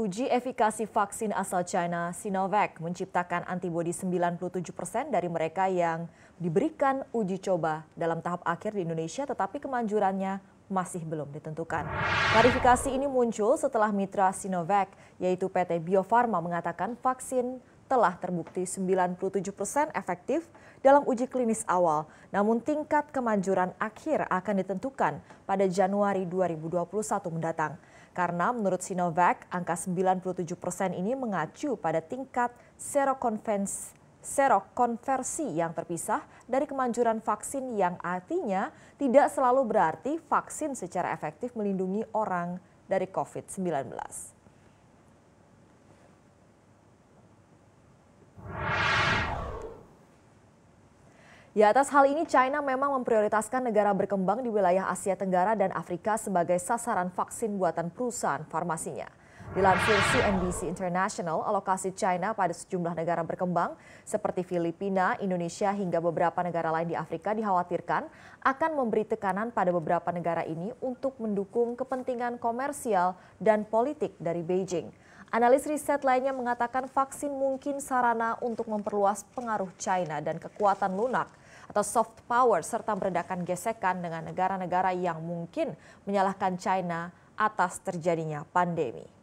uji efikasi vaksin asal China Sinovac menciptakan antibodi 97 persen dari mereka yang diberikan uji coba dalam tahap akhir di Indonesia tetapi kemanjurannya masih belum ditentukan. Klarifikasi ini muncul setelah mitra Sinovac yaitu PT Bio Farma mengatakan vaksin telah terbukti 97 persen efektif dalam uji klinis awal, namun tingkat kemanjuran akhir akan ditentukan pada Januari 2021 mendatang. Karena menurut Sinovac, angka 97 persen ini mengacu pada tingkat serokonversi yang terpisah dari kemanjuran vaksin yang artinya tidak selalu berarti vaksin secara efektif melindungi orang dari COVID-19. Ya, atas hal ini China memang memprioritaskan negara berkembang di wilayah Asia Tenggara dan Afrika sebagai sasaran vaksin buatan perusahaan farmasinya. Dilansir CNBC International, alokasi China pada sejumlah negara berkembang seperti Filipina, Indonesia hingga beberapa negara lain di Afrika dikhawatirkan akan memberi tekanan pada beberapa negara ini untuk mendukung kepentingan komersial dan politik dari Beijing. Analis riset lainnya mengatakan vaksin mungkin sarana untuk memperluas pengaruh China dan kekuatan lunak atau soft power serta meredakan gesekan dengan negara-negara yang mungkin menyalahkan China atas terjadinya pandemi.